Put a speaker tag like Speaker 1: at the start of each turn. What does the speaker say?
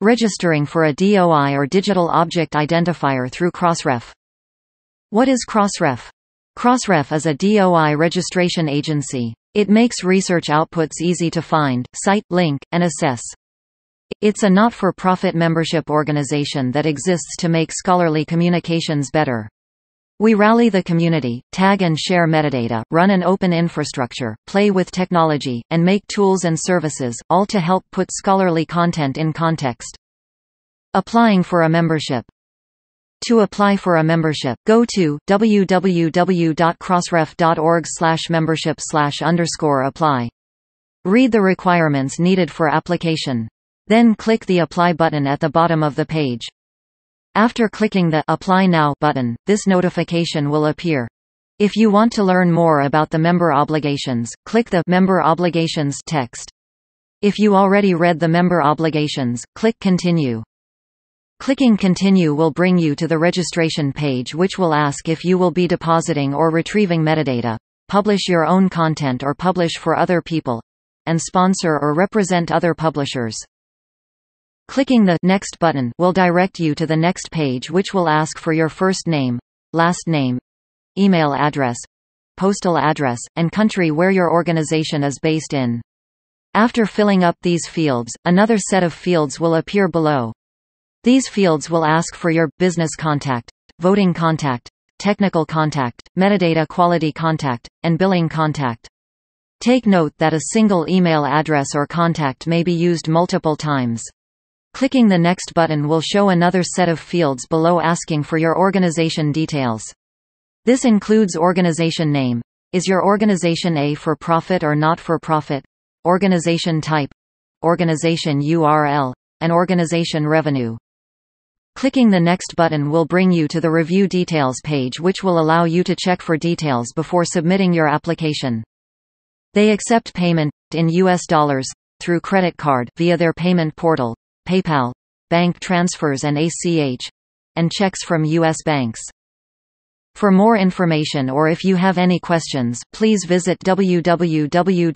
Speaker 1: Registering for a DOI or Digital Object Identifier through Crossref. What is Crossref? Crossref is a DOI registration agency. It makes research outputs easy to find, cite, link, and assess. It's a not-for-profit membership organization that exists to make scholarly communications better. We rally the community, tag and share metadata, run an open infrastructure, play with technology, and make tools and services, all to help put scholarly content in context. Applying for a membership to apply for a membership, go to www.crossref.org slash membership slash underscore apply. Read the requirements needed for application. Then click the Apply button at the bottom of the page. After clicking the Apply Now button, this notification will appear. If you want to learn more about the member obligations, click the Member Obligations text. If you already read the member obligations, click Continue. Clicking Continue will bring you to the registration page which will ask if you will be depositing or retrieving metadata, publish your own content or publish for other people, and sponsor or represent other publishers. Clicking the Next button will direct you to the next page which will ask for your first name, last name, email address, postal address, and country where your organization is based in. After filling up these fields, another set of fields will appear below. These fields will ask for your business contact, voting contact, technical contact, metadata quality contact, and billing contact. Take note that a single email address or contact may be used multiple times. Clicking the next button will show another set of fields below asking for your organization details. This includes organization name. Is your organization a for-profit or not-for-profit? Organization type. Organization URL. And organization revenue. Clicking the next button will bring you to the Review Details page which will allow you to check for details before submitting your application. They accept payment, in US dollars, through credit card, via their payment portal, PayPal, bank transfers and ACH, and checks from U.S. banks. For more information or if you have any questions, please visit www.crossref.org.